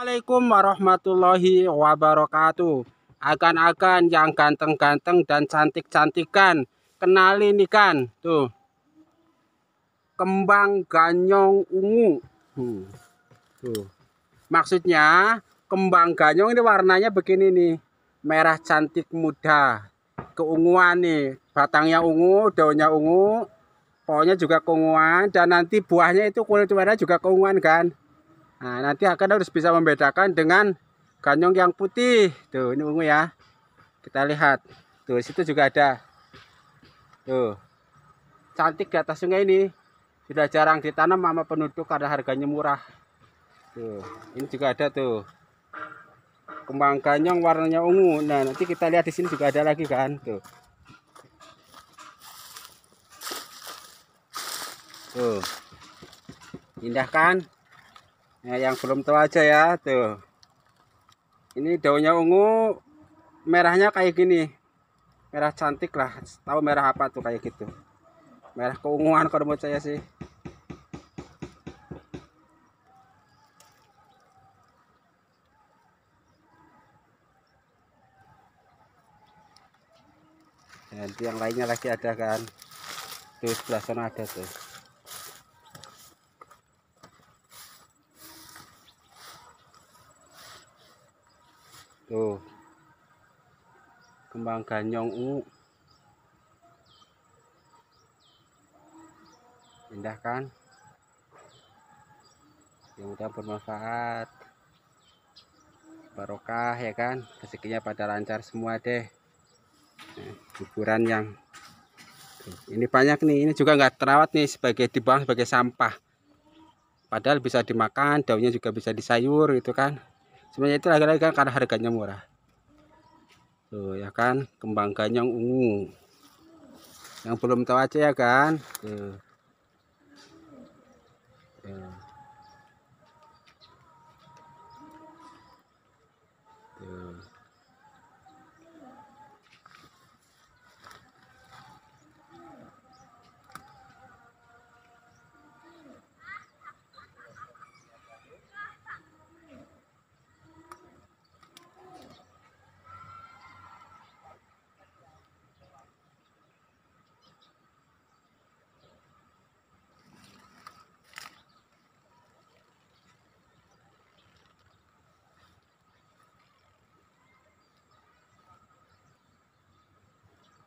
Assalamualaikum warahmatullahi wabarakatuh. Akan-akan yang ganteng-ganteng dan cantik-cantikan. Kenalin ikan. Tuh. Kembang ganyong ungu. Hmm. Tuh. Maksudnya kembang ganyong ini warnanya begini nih. Merah cantik muda. Keunguan nih. Batangnya ungu, daunnya ungu. Pokoknya juga keunguan. Dan nanti buahnya itu kulit warna juga keunguan kan. Nah, nanti akan harus bisa membedakan dengan ganyong yang putih. Tuh, ini ungu ya. Kita lihat. Tuh, situ juga ada. Tuh. Cantik di atas sungai ini. Sudah jarang ditanam sama penduduk karena harganya murah. Tuh, ini juga ada tuh. Kembang ganyong warnanya ungu. Nah, nanti kita lihat di sini juga ada lagi kan. Tuh. Tuh. Indah kan? Nah, yang belum tahu aja ya, tuh. Ini daunnya ungu, merahnya kayak gini. Merah cantik lah, tahu merah apa tuh kayak gitu. Merah keunguan kalau menurut saya sih. Nanti yang lainnya lagi ada kan. Tuh sebelah sana ada tuh. tuh gitu. kembang ganyong ungu indah kan yang mudah bermanfaat barokah ya kan rezekinya pada lancar semua deh nah, yang ini banyak nih ini juga nggak terawat nih sebagai dibuang sebagai sampah padahal bisa dimakan daunnya juga bisa disayur gitu kan sebenarnya itu lagi-lagi kan karena harganya murah tuh ya kan kembang ganyong ungu yang belum tahu aja ya kan tuh. tuh.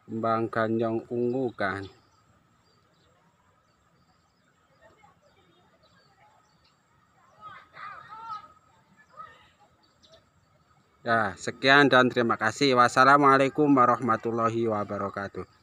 Bang Kanjong Ungu kan. Ya, sekian dan terima kasih. Wassalamualaikum warahmatullahi wabarakatuh.